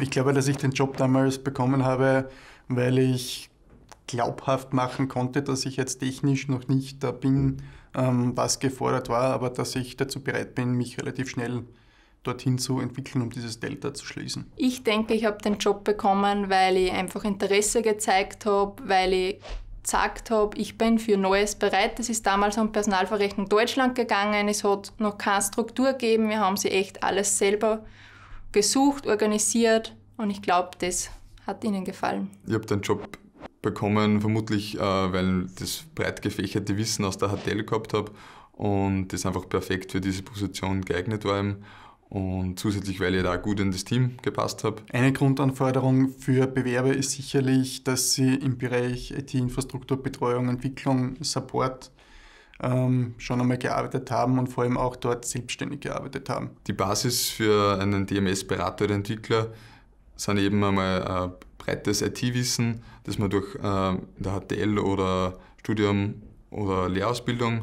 Ich glaube, dass ich den Job damals bekommen habe, weil ich glaubhaft machen konnte, dass ich jetzt technisch noch nicht da bin, ähm, was gefordert war, aber dass ich dazu bereit bin, mich relativ schnell dorthin zu entwickeln, um dieses Delta zu schließen? Ich denke, ich habe den Job bekommen, weil ich einfach Interesse gezeigt habe, weil ich gesagt habe, ich bin für Neues bereit. Das ist damals an Personalverrechnung Deutschland gegangen. Es hat noch keine Struktur gegeben. Wir haben sie echt alles selber gesucht, organisiert und ich glaube, das hat Ihnen gefallen. Ihr habt den Job bekommen, vermutlich, äh, weil das breit gefächerte Wissen aus der HTL gehabt habe und das einfach perfekt für diese Position geeignet war. Und zusätzlich, weil ich da gut in das Team gepasst habe. Eine Grundanforderung für Bewerber ist sicherlich, dass sie im Bereich IT-Infrastruktur, Betreuung, Entwicklung, Support ähm, schon einmal gearbeitet haben und vor allem auch dort selbstständig gearbeitet haben. Die Basis für einen DMS-Berater oder Entwickler sind eben einmal äh, breites IT-Wissen, das man durch äh, der HTL oder Studium oder Lehrausbildung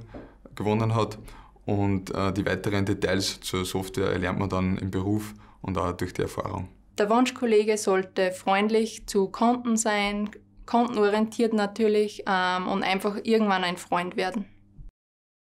gewonnen hat. Und äh, die weiteren Details zur Software erlernt man dann im Beruf und auch durch die Erfahrung. Der Wunschkollege sollte freundlich zu Konten sein, kundenorientiert natürlich ähm, und einfach irgendwann ein Freund werden.